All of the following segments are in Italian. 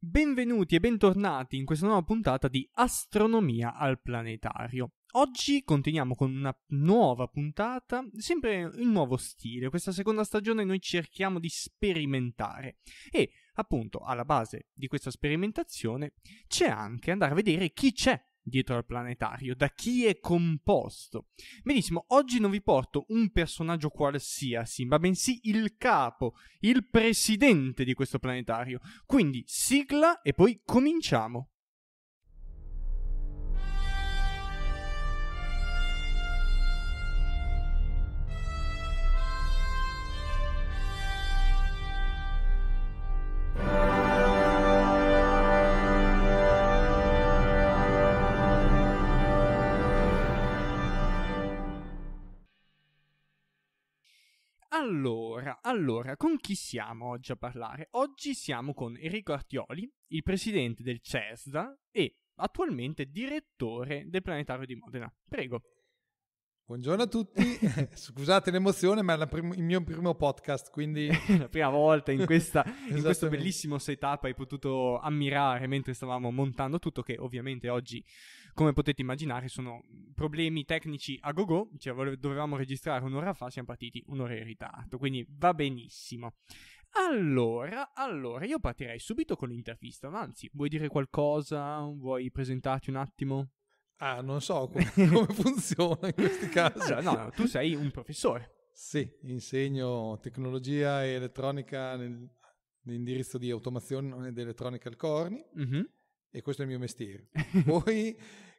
Benvenuti e bentornati in questa nuova puntata di Astronomia al Planetario. Oggi continuiamo con una nuova puntata, sempre in nuovo stile. Questa seconda stagione noi cerchiamo di sperimentare e appunto alla base di questa sperimentazione c'è anche andare a vedere chi c'è dietro al planetario, da chi è composto. Benissimo, oggi non vi porto un personaggio qualsiasi, ma bensì il capo, il presidente di questo planetario. Quindi sigla e poi cominciamo. Allora, allora, con chi siamo oggi a parlare? Oggi siamo con Enrico Artioli, il presidente del CESDA e attualmente direttore del Planetario di Modena. Prego. Buongiorno a tutti, scusate l'emozione ma è prim- il mio primo podcast quindi... la prima volta in, questa, in, questo bellissimo setup hai potuto ammirare mentre stavamo montando tutto che ovviamente oggi come potete immaginare sono problemi tecnici a go-go, cioè dovevamo registrare un'ora fa, siamo partiti un'ora in ritardo, quindi va benissimo. Allora, allora, io partirei subito con l'intervista, anzi, vuoi dire qualcosa? Vuoi presentarti un attimo? Ah, non so come, come funziona in questi casi. Allora, no, no, tu sei un professore. Sì, insegno tecnologia e elettronica nel, nell'indirizzo di automazione ed elettronica al Corni mm-hmm. e questo è il mio mestiere. Poi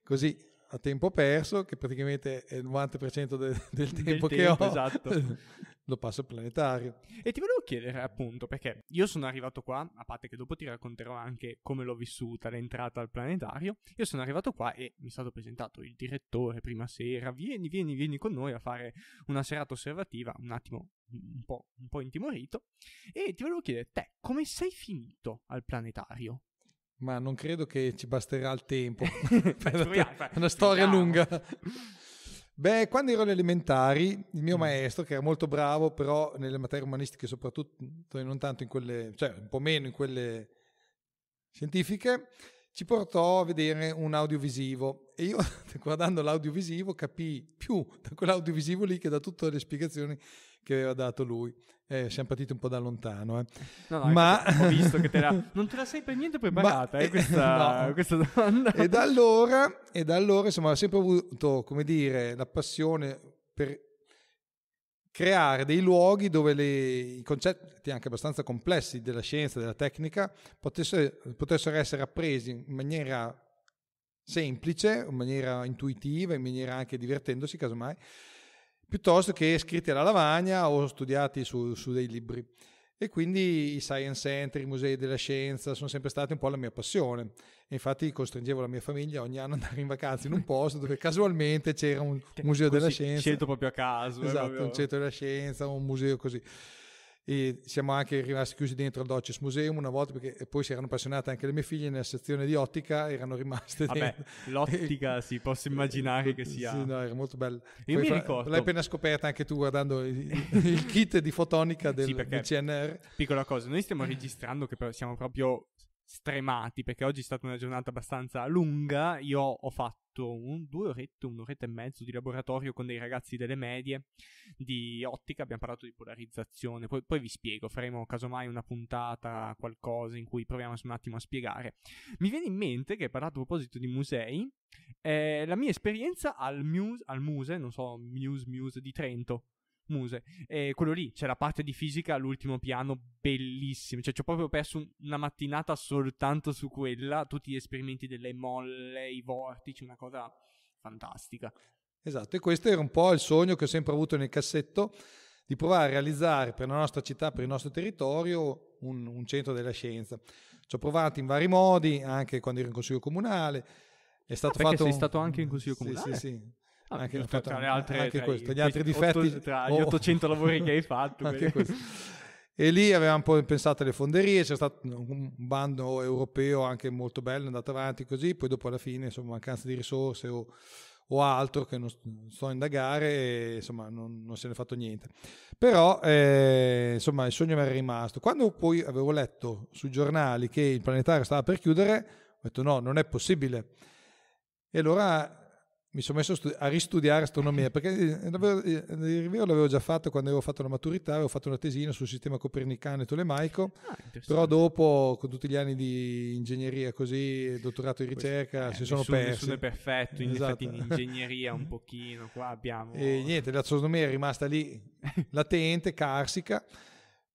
così a tempo perso, che praticamente è il 90% de- del tempo del che tempo, ho, esatto. lo passo planetario. E ti volevo chiedere appunto perché io sono arrivato qua, a parte che dopo ti racconterò anche come l'ho vissuta l'entrata al planetario, io sono arrivato qua e mi è stato presentato il direttore prima sera, vieni, vieni, vieni con noi a fare una serata osservativa, un attimo un po', un po' intimorito, e ti volevo chiedere te come sei finito al planetario? ma non credo che ci basterà il tempo. È una storia lunga. Beh, quando ero alle elementari, il mio mm. maestro, che era molto bravo, però nelle materie umanistiche soprattutto, e non tanto in quelle, cioè un po' meno in quelle scientifiche, ci portò a vedere un audiovisivo e io guardando l'audiovisivo capii più da quell'audiovisivo lì che da tutte le spiegazioni che aveva dato lui. Eh, siamo partiti un po' da lontano, eh. no, no, ma... Ho visto che te la... non te la sei per niente preparata ma... Eh, eh, questa, no. questa, domanda. E da allora, e da allora insomma, ho sempre avuto, come dire, la passione per creare dei luoghi dove le, i concetti anche abbastanza complessi della scienza, della tecnica, potessero, potessero essere appresi in maniera semplice, in maniera intuitiva, in maniera anche divertendosi, casomai, piuttosto che scritti alla lavagna o studiati su, su dei libri. E quindi i science center, i musei della scienza sono sempre stati un po' la mia passione. E infatti costringevo la mia famiglia ogni anno ad andare in vacanza in un posto dove casualmente c'era un museo della scienza. Scelto proprio a caso. Eh, esatto, proprio... un centro della scienza, un museo così e siamo anche rimasti chiusi dentro al Deutsches Museum una volta perché poi si erano appassionate anche le mie figlie nella sezione di ottica erano rimaste Vabbè, l'ottica si sì posso immaginare che sia sì, no, era molto bella io Poi mi ricordo l'hai appena scoperta anche tu guardando il, il kit di fotonica del, sì, del CNR piccola cosa noi stiamo registrando che siamo proprio stremati perché oggi è stata una giornata abbastanza lunga. Io ho fatto un, due orette, un'oretta e mezzo di laboratorio con dei ragazzi delle medie di ottica. Abbiamo parlato di polarizzazione. Poi, poi vi spiego, faremo casomai una puntata, qualcosa in cui proviamo un attimo a spiegare. Mi viene in mente che hai parlato a proposito di musei. Eh, la mia esperienza al Muse, al Muse, non so, Muse Muse di Trento. Muse. E quello lì c'è la parte di fisica all'ultimo piano, bellissimo. Cioè, ci ho proprio perso una mattinata soltanto su quella. Tutti gli esperimenti delle molle, i vortici, una cosa fantastica. Esatto, e questo era un po' il sogno che ho sempre avuto nel cassetto di provare a realizzare per la nostra città, per il nostro territorio, un, un centro della scienza. Ci ho provato in vari modi, anche quando ero in consiglio comunale. È stato ah, fatto sei stato anche in consiglio comunale? Sì, sì, sì. Ah, anche, tra, tra, le altre, anche questo, gli altri difetti. Otto, tra gli 800 lavori che hai fatto. anche E lì avevamo un po' pensato alle fonderie, c'è stato un bando europeo anche molto bello, andato avanti così, poi dopo alla fine, insomma, mancanza di risorse o, o altro che non sto a indagare, e, insomma, non, non, se ne è fatto niente. Però, eh, insomma, il sogno mi era rimasto. Quando poi avevo letto sui giornali che il planetario stava per chiudere, ho detto no, non è possibile. E allora mi sono messo a ristudiare astronomia perché eh, eh, il rilievo l'avevo già fatto quando avevo fatto la maturità, avevo fatto una tesina sul sistema copernicano e tolemaico, ah, però dopo con tutti gli anni di ingegneria così, dottorato in ricerca, Questo, eh, si eh, sono nessuno, persi. Nessuno è perfetto, in esatto. in ingegneria un pochino, qua abbiamo... E niente, l'astronomia è rimasta lì latente, carsica.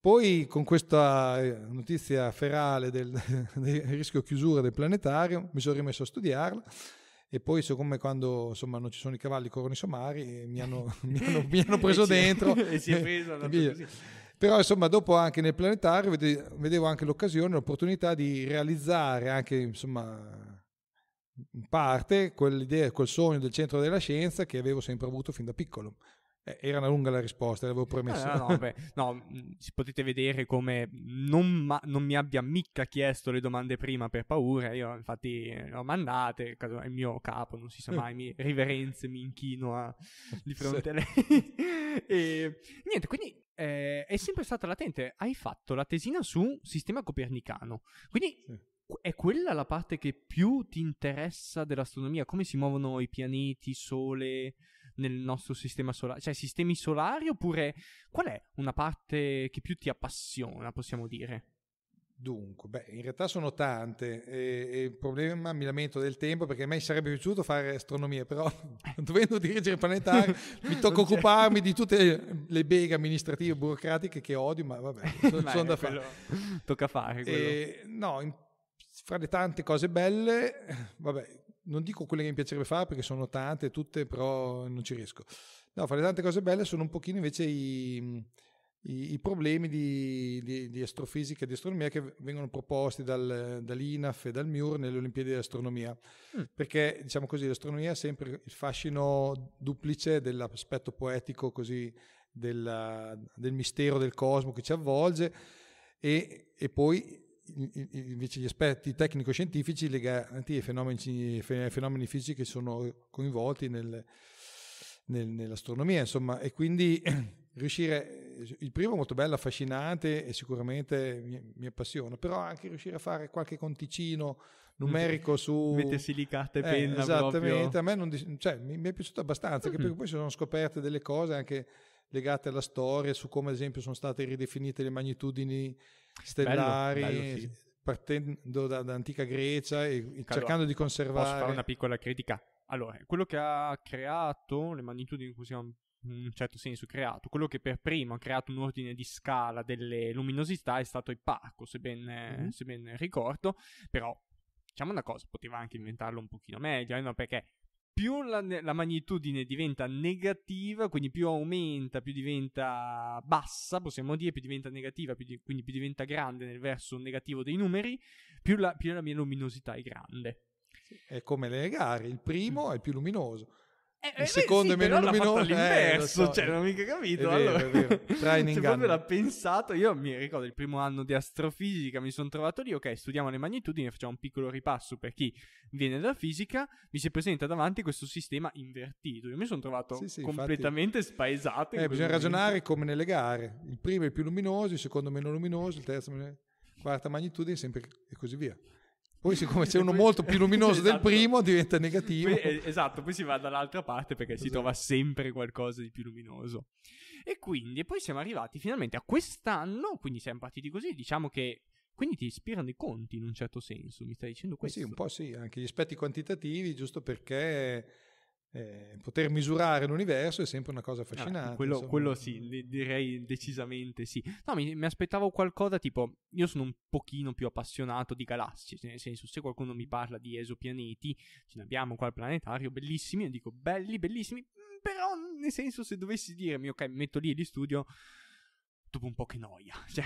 Poi con questa notizia ferale del, del rischio chiusura del planetario mi sono rimesso a studiarla e poi siccome quando insomma non ci sono i cavalli corrono i somari eh, mi hanno, mi hanno, mi hanno preso dentro e si è preso eh, però insomma dopo anche nel planetario vedevo anche l'occasione l'opportunità di realizzare anche insomma in parte quell'idea quel sogno del centro della scienza che avevo sempre avuto fin da piccolo eh, era una lunga la risposta, l'avevo promesso. Eh, no, no, beh, mm, no potete vedere come non, ma- non, mi abbia mica chiesto le domande prima per paura. Io, infatti, le ho mandate. Il mio capo, non si sa eh. mai, mi riverenze, mi inchino a, di fronte sì. a lei. e, niente, quindi eh, è sempre stata latente. Hai fatto la tesina su sistema copernicano. Quindi. Sì è quella la parte che più ti interessa dell'astronomia? Come si muovono i pianeti, Sole, nel nostro sistema solare? Cioè, sistemi solari oppure qual è una parte che più ti appassiona, possiamo dire? Dunque, beh, in realtà sono tante e, e, il problema, mi lamento del tempo perché a me sarebbe piaciuto fare astronomia, però dovendo dirigere planetari mi tocca occuparmi di tutte le beghe amministrative e burocratiche che odio, ma vabbè, sono, Beh, sono da fare. Tocca fare quello. E, no, in, fra le tante cose belle, vabbè, non dico quelle che mi piacerebbe fare perché sono tante, tutte, però non ci riesco. No, fare tante cose belle sono un pochino invece i, i, i problemi di, di, di, astrofisica e di astronomia che vengono proposti dal, dall'INAF e dal MIUR nelle Olimpiadi di Astronomia. Mm. Perché, diciamo così, l'astronomia ha sempre il fascino duplice dell'aspetto poetico, così, della, del mistero del cosmo che ci avvolge e, e poi invece gli aspetti tecnico-scientifici legati ai fenomeni, fenomeni fisici che sono coinvolti nel, nel, nell'astronomia, insomma, e quindi riuscire, il primo è molto bello, affascinante e sicuramente mi, mi, appassiona, però anche riuscire a fare qualche conticino numerico su... Mettersi lì carta e eh, penna Esattamente, proprio. a me non, cioè, mi, mi, è piaciuto abbastanza, mm-hmm. perché poi si sono scoperte delle cose anche legate alla storia, su come ad esempio sono state ridefinite le magnitudini stellari, bello, bello, sì. partendo dall'antica Grecia e allora, cercando di conservare. Posso fare una piccola critica? Allora, quello che ha creato, le magnitudini in cui siamo in un certo senso creato, quello che per primo ha creato un ordine di scala delle luminosità è stato Ipparco, se ben, mm-hmm. se ben ricordo, però diciamo una cosa, poteva anche inventarlo un pochino meglio, eh, no? perché più la, la, magnitudine diventa negativa, quindi più aumenta, più diventa bassa, possiamo dire, più diventa negativa, più di, quindi più diventa grande nel verso negativo dei numeri, più la, più la mia luminosità è grande. È come le gare, il primo mm. è più luminoso, eh, il eh, secondo sì, è meno luminoso. Eh, all'inverso, eh, so. cioè, non ho mica capito. È allora, è vero. se cioè, proprio l'ha pensato, io mi ricordo il primo anno di astrofisica, mi sono trovato lì, ok, studiamo le magnitudini, facciamo un piccolo ripasso per chi viene dalla fisica, mi si presenta davanti questo sistema invertito. Io mi sono trovato sì, sì, completamente infatti... spaesato. Eh, bisogna momento. ragionare come nelle gare. Il primo è più luminoso, il secondo meno luminoso, il terzo meno... quarta magnitudine, sempre e così via. Poi siccome c'è uno poi... molto più luminoso esatto. del primo diventa negativo. Poi, eh, esatto, poi si va dall'altra parte perché esatto. si trova sempre qualcosa di più luminoso. E quindi e poi siamo arrivati finalmente a quest'anno, quindi siamo partiti così, diciamo che quindi ti ispirano i conti in un certo senso, mi stai dicendo questo? Sì, un po' sì, anche gli aspetti quantitativi, giusto perché eh, poter misurare l'universo è sempre una cosa ah, affascinante. Ah, quello, quello, sì, direi decisamente sì. No, mi, mi, aspettavo qualcosa tipo, io sono un pochino più appassionato di galassie, cioè nel senso se qualcuno mi parla di esopianeti, ce ne abbiamo qua al planetario, bellissimi, io dico belli, bellissimi, mm, però nel senso se dovessi dirmi, ok, metto lì e li studio, dopo un po' che noia, cioè,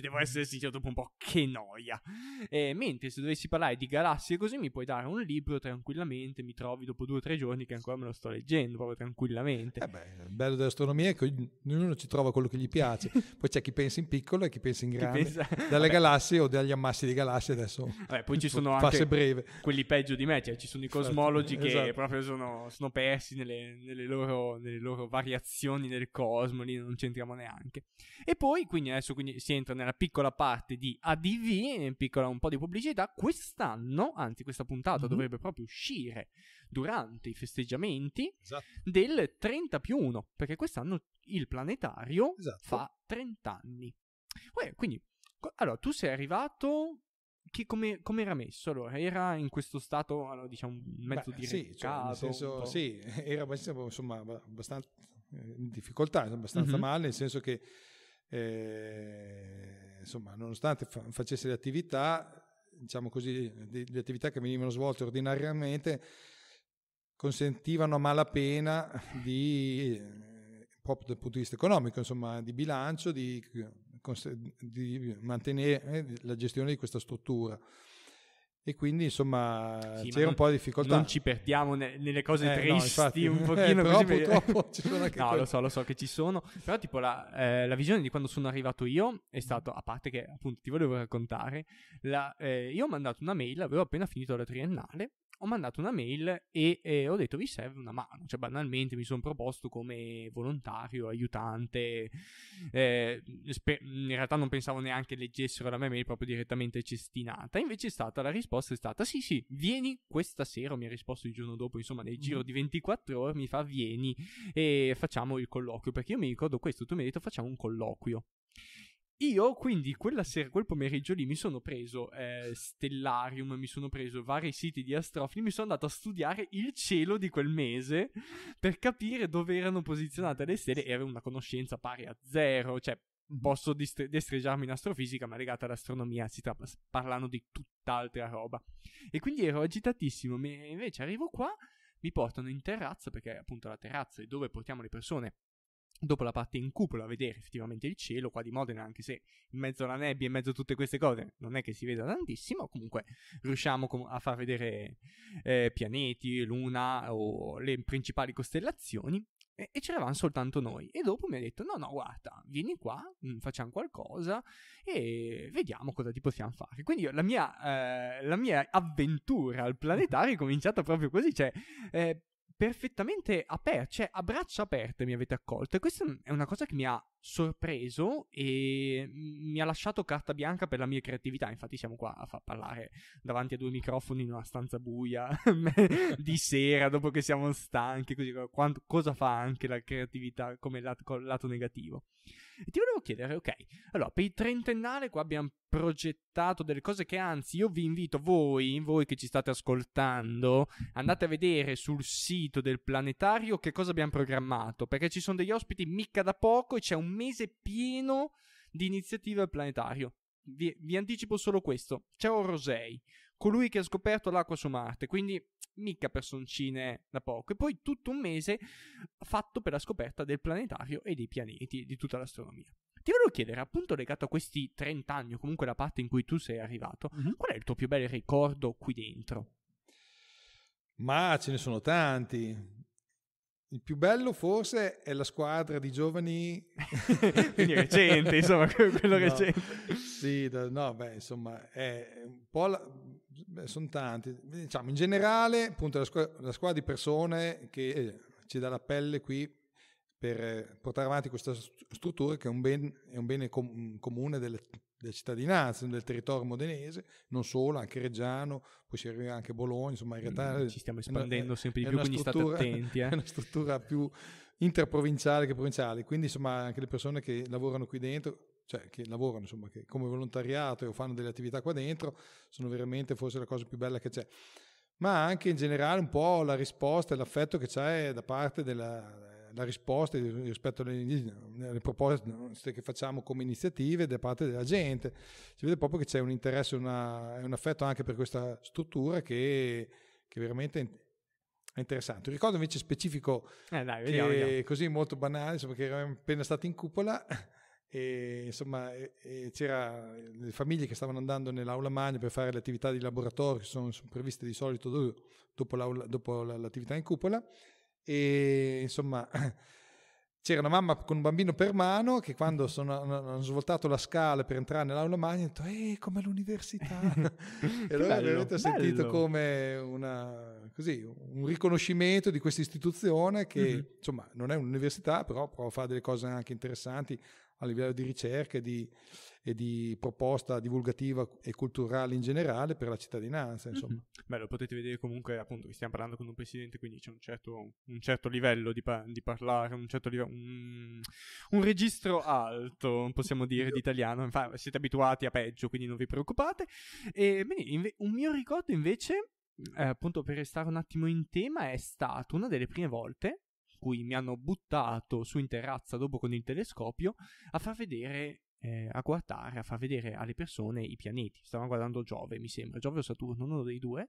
devo mm. essere sincero, dopo un po' che noia. Eh, mentre se dovessi parlare di galassie così mi puoi dare un libro tranquillamente, mi trovi dopo due o tre giorni che ancora me lo sto leggendo proprio tranquillamente. Eh beh, il bello dell'astronomia è che ognuno ci trova quello che gli piace, poi c'è chi pensa in piccolo e chi pensa in grande, pensa... dalle galassie o dagli ammassi di galassie adesso. Vabbè, poi ci sono anche breve. quelli peggio di me, cioè ci sono i cosmologi esatto, che proprio sono, sono persi nelle, nelle, loro, nelle loro variazioni del cosmo, lì non c'entriamo neanche. E poi, quindi adesso quindi si entra nella piccola parte di ADV, piccola un po' di pubblicità, quest'anno, anzi questa puntata mm-hmm. dovrebbe proprio uscire durante i festeggiamenti esatto. del 30 più 1, perché quest'anno il planetario esatto. fa 30 anni. Uè, quindi, allora, tu sei arrivato che come, era messo? Allora, era in questo stato, allora, diciamo, mezzo Beh, di sì, cioè, nel senso, sì, era abbastanza, insomma, abbastanza eh, in difficoltà, abbastanza mm-hmm. male, nel senso che eh, insomma, nonostante fa- facesse le attività, diciamo così, le attività che venivano svolte ordinariamente, consentivano a malapena di, eh, proprio dal punto di vista economico, insomma, di bilancio, di, eh, di mantenere eh, la gestione di questa struttura. E quindi insomma sì, c'era un po' di difficoltà. Non ci perdiamo ne- nelle cose eh, tristi, no, un eh, pochino eh, così. Purtroppo ci sono anche No, quelli. lo so, lo so che ci sono. Però tipo la, eh, la, visione di quando sono arrivato io è stato, a parte che appunto ti volevo raccontare, la, eh, io ho mandato una mail, avevo appena finito la triennale, ho mandato una mail e eh, ho detto vi serve una mano, cioè banalmente mi sono proposto come volontario, aiutante, eh, sper- in realtà non pensavo neanche leggessero la mia mail proprio direttamente cestinata, invece è stata la risposta risposta è stata sì sì, vieni questa sera, mi ha risposto il giorno dopo, insomma nel giro mm. di 24 ore mi fa vieni e facciamo il colloquio, perché io mi ricordo questo, tu mi hai detto facciamo un colloquio. Io quindi quella sera, quel pomeriggio lì mi sono preso eh, Stellarium, mi sono preso vari siti di astrofili, mi sono andato a studiare il cielo di quel mese per capire dove erano posizionate le stelle. Era una conoscenza pari a zero, cioè posso destreggiarmi in astrofisica, ma legata all'astronomia si sta parlando di tutt'altra roba. E quindi ero agitatissimo, mi- invece arrivo qua, mi portano in terrazza, perché appunto la terrazza è dove portiamo le persone dopo la parte in cupola a vedere effettivamente il cielo qua di Modena anche se in mezzo alla nebbia in mezzo a tutte queste cose non è che si veda tantissimo comunque riusciamo com- a far vedere eh, pianeti luna o le principali costellazioni e, e c'eravamo soltanto noi. E dopo mi ha detto: No, no, guarda, vieni qua, mh, mm, facciamo qualcosa e vediamo cosa ti possiamo fare. Quindi io, la, mia, eh, la mia avventura al planetario è cominciata proprio così. Cioè, eh, perfettamente aperta, cioè a braccia aperte mi avete accolto e questa è una cosa che mi ha sorpreso e mi ha lasciato carta bianca per la mia creatività, infatti siamo qua a far parlare davanti a due microfoni in una stanza buia di sera dopo che siamo stanchi, così quanto, cosa fa anche la creatività come lato, lato negativo. E ti volevo chiedere, ok, allora per il trentennale qua abbiamo progettato delle cose che anzi io vi invito voi, voi che ci state ascoltando, andate a vedere sul sito del planetario che cosa abbiamo programmato, perché ci sono degli ospiti mica da poco e c'è un mese pieno di iniziative al planetario. Vi, vi anticipo solo questo, c'è Orosei, colui che ha scoperto l'acqua su Marte, quindi mica personcine da poco. E poi tutto un mese fatto per la scoperta del planetario e dei pianeti, di tutta l'astronomia. Ti volevo chiedere, appunto legato a questi 30 anni, o comunque la parte in cui tu sei arrivato, mm-hmm. qual è il tuo più bel ricordo qui dentro? Ma ce ne sono tanti. Il più bello forse è la squadra di giovani... Quindi recente, insomma, quello no, recente. Sì, no, beh, insomma, è un po'... La, beh, sono tanti. Diciamo, in generale, appunto, la, squ- la squadra di persone che eh, ci dà la pelle qui per portare avanti questa struttura che è un, ben, è un bene com- comune delle, delle, cittadinanze, del territorio modenese, non solo, anche Reggiano, poi si arriva anche Bologna, insomma in mm, realtà... Mm, ci stiamo espandendo una, sempre di più, quindi state attenti. Eh? È una struttura più interprovinciale che provinciale, quindi insomma anche le persone che lavorano qui dentro cioè che lavorano insomma che come volontariato o fanno delle attività qua dentro sono veramente forse la cosa più bella che c'è ma anche in generale un po' la risposta e l'affetto che c'è da parte della, la risposta rispetto alle, alle, proposte che facciamo come iniziative da parte della gente. Si vede proprio che c'è un interesse, e un affetto anche per questa struttura che, che veramente è interessante. ricordo invece specifico, eh dai, vediamo, vediamo. così molto banale, insomma, che eravamo appena stati in cupola e insomma e c'era le famiglie che stavano andando nell'aula magna per fare le attività di laboratorio che sono, sono previste di solito dopo, dopo l'attività in cupola e insomma c'era una mamma con un bambino per mano che quando sono, hanno svoltato la scala per entrare nell'aula magna ha detto eh come l'università e allora bello, veramente ho sentito bello. come una, così, un riconoscimento di questa istituzione che mm-hmm. insomma non è un'università però prova a fare delle cose anche interessanti a livello di ricerca e di, e di, proposta divulgativa e culturale in generale per la cittadinanza. Mhm. Insomma. Mm-hmm. Beh, lo potete vedere comunque appunto che stiamo parlando con un presidente, quindi c'è un certo, un certo livello di, pa- di, parlare, un certo livello, un, un registro alto, possiamo dire, di italiano. Infatti siete abituati a peggio, quindi non vi preoccupate. E, bene, inve- un mio ricordo invece... Eh, appunto per restare un attimo in tema è stato una delle prime volte cui mi hanno buttato su in terrazza dopo con il telescopio a far vedere eh, a guardare, a far vedere alle persone i pianeti. Stavano guardando Giove, mi sembra, Giove o Saturno, uno dei due.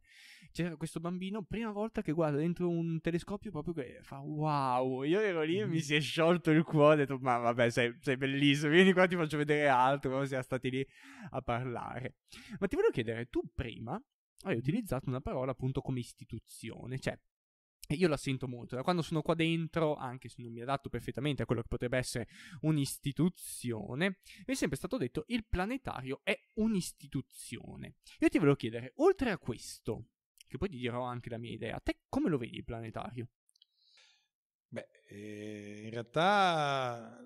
C'era questo bambino, prima volta che guarda dentro un telescopio, proprio che fa wow. Io ero lì e mi mm. si è sciolto il cuore, ho detto, ma vabbè, sei, sei bellissimo, vieni qua, ti faccio vedere altro, però siamo stati lì a parlare. Ma ti voglio chiedere, tu prima hai utilizzato una parola appunto come istituzione, cioè io la sento molto, da quando sono qua dentro, anche se non mi adatto perfettamente a quello che potrebbe essere un'istituzione, mi è sempre stato detto il planetario è un'istituzione. Io ti volevo chiedere, oltre a questo, che poi ti dirò anche la mia idea, te come lo vedi il planetario? Beh, eh, in realtà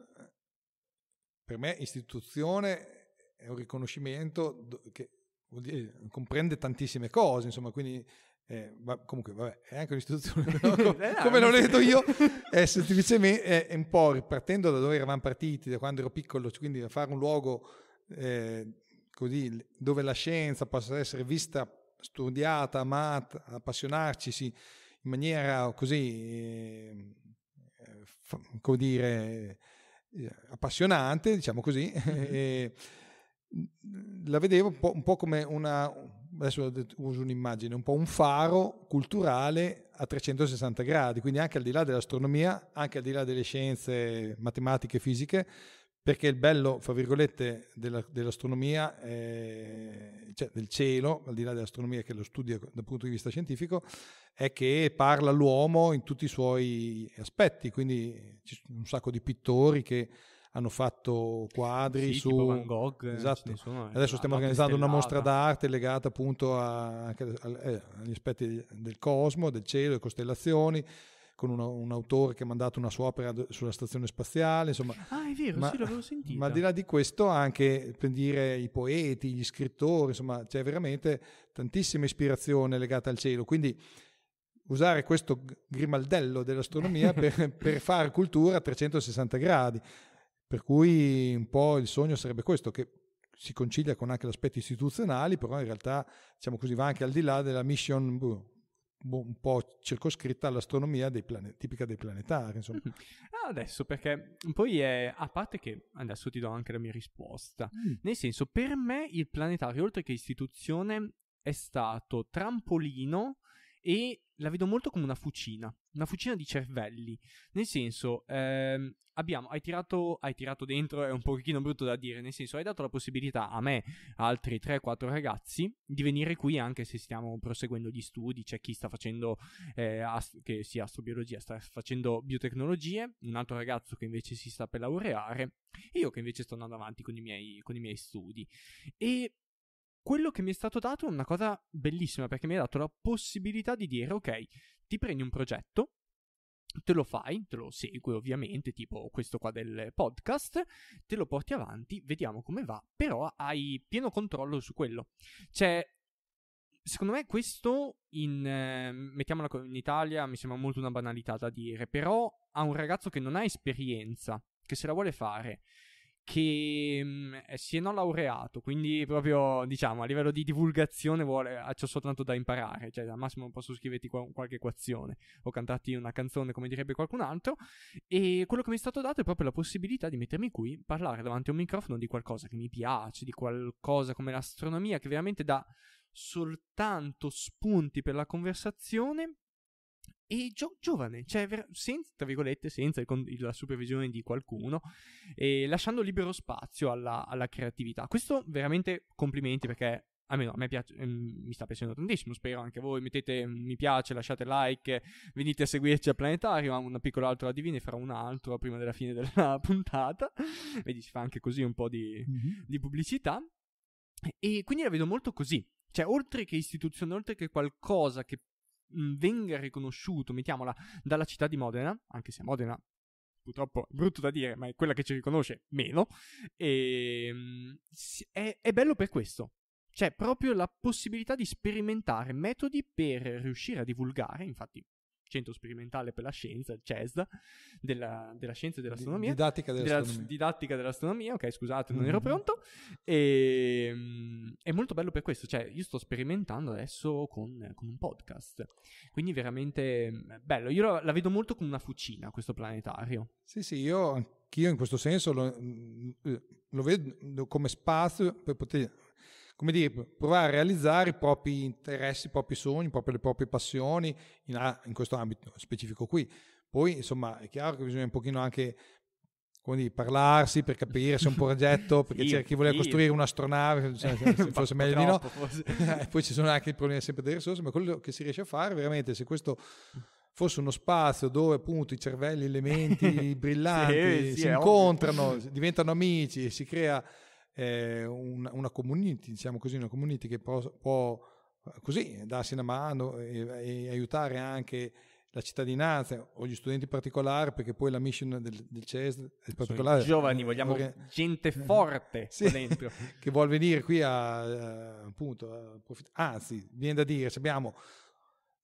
per me istituzione è un riconoscimento che comprende tantissime cose, insomma, quindi eh, ma comunque, vabbè, è anche un'istituzione, eh, no? come, l'ho detto io, è semplicemente è un po' ripartendo da dove eravamo partiti, da quando ero piccolo, quindi fare un luogo eh, così dove la scienza possa essere vista, studiata, amata, appassionarci sì, in maniera così, ehm, eh, come dire, eh, appassionante, diciamo così. Mm-hmm. la vedevo un po', un po', come una, adesso uso un'immagine, un po' un faro culturale a 360 gradi, quindi anche al di là dell'astronomia, anche al di là delle scienze matematiche, e fisiche, perché il bello, fra virgolette, della, dell'astronomia, eh, cioè del cielo, al di là dell'astronomia che lo studia dal punto di vista scientifico, è che parla l'uomo in tutti i suoi aspetti, quindi ci sono un sacco di pittori che hanno fatto quadri sì, su Van Gogh. Eh, esatto. Sono, eh, Adesso stiamo organizzando una mostra d'arte legata appunto a, anche eh, agli aspetti del cosmo, del cielo, le costellazioni con una, un autore che ha mandato una sua opera sulla stazione spaziale, insomma. Ah, è vero, ma, sì, l'avevo sentito. Ma al di là di questo anche per dire i poeti, gli scrittori, insomma, c'è veramente tantissima ispirazione legata al cielo, quindi usare questo grimaldello dell'astronomia per, per, fare cultura a 360 gradi, per cui un po' il sogno sarebbe questo, che si concilia con anche l'aspetto istituzionale, però in realtà diciamo così, va anche al di là della mission boh, boh, un po' circoscritta all'astronomia dei planet- tipica dei planetari. Insomma. Ah, adesso perché poi è a parte che adesso ti do anche la mia risposta. Mm. Nel senso, per me il planetario, oltre che istituzione, è stato trampolino e la vedo molto come una fucina una fucina di cervelli. Nel senso, ehm, abbiamo, hai tirato, hai tirato dentro, è un pochino brutto da dire, nel senso, hai dato la possibilità a me, a altri 3-4 ragazzi, di venire qui anche se stiamo proseguendo gli studi, c'è chi sta facendo, eh, ast- che sia astrobiologia, sta facendo biotecnologie, un altro ragazzo che invece si sta per laureare, e io che invece sto andando avanti con i miei, con i miei studi. E quello che mi è stato dato è una cosa bellissima perché mi ha dato la possibilità di dire ok, ti prendi un progetto, te lo fai, te lo segui ovviamente, tipo questo qua del podcast, te lo porti avanti, vediamo come va, però hai pieno controllo su quello. Cioè, secondo me questo in, eh, mettiamola in Italia, mi sembra molto una banalità da dire, però a un ragazzo che non ha esperienza, che se la vuole fare che mh, mm, eh, si è non laureato, quindi proprio diciamo a livello di divulgazione vuole, ha soltanto da imparare, cioè al massimo posso scriverti qu- qualche equazione o cantarti una canzone come direbbe qualcun altro e quello che mi è stato dato è proprio la possibilità di mettermi qui, parlare davanti a un microfono di qualcosa che mi piace, di qualcosa come l'astronomia che veramente dà soltanto spunti per la conversazione e gio- giovane, cioè ver- senza, tra virgolette, senza il, la supervisione di qualcuno, eh, lasciando libero spazio alla, alla creatività. Questo veramente complimenti perché almeno a me piace, mm, mi sta piacendo tantissimo, spero anche voi, mettete mm, mi piace, lasciate like, venite a seguirci a Planetario, una piccola altra di Vini, farò un altro prima della fine della puntata, vedi si fa anche così un po' di, mm-hmm. di pubblicità, e quindi la vedo molto così, cioè oltre che istituzione, oltre che qualcosa che Mm, venga riconosciuto, mettiamola, dalla città di Modena, anche se Modena purtroppo è brutto da dire, ma è quella che ci riconosce meno, e, ehm, è, è bello per questo. C'è proprio la possibilità di sperimentare metodi per riuscire a divulgare, infatti Centro Sperimentale per la Scienza, CESD, della, della Scienza e dell'Astronomia. Didattica dell'astronomia. Della, didattica dell'astronomia, ok, scusate, non mm ero pronto. E, mm, è molto bello per questo, cioè io sto sperimentando adesso con, con un podcast, quindi veramente mm, bello. Io la, la, vedo molto come una fucina, questo planetario. Sì, sì, io anch'io in questo senso lo, mm, lo vedo come spazio per poter come dire, provare a realizzare i propri interessi, i propri sogni, proprio le proprie passioni in, in questo ambito specifico qui. Poi, insomma, è chiaro che bisogna un pochino anche quindi parlarsi per capire se è un progetto, perché io, c'era chi voleva io. costruire un'astronave, cioè, forse meglio di no. Eh, poi ci sono anche i problemi sempre delle risorse, ma quello che si riesce a fare veramente, se questo fosse uno spazio dove appunto i cervelli, gli elementi brillanti sì, si sì, incontrano, diventano amici, si crea eh, una, una, community, diciamo così, una community che può, può eh, così darsi una mano e, e, aiutare anche la cittadinanza o gli studenti in particolare, perché poi la mission del, del CES è particolare. Sono giovani, vogliamo vorrei... gente forte sì, dentro. che vuol venire qui a, eh, appunto, a profitt- anzi, viene da dire, abbiamo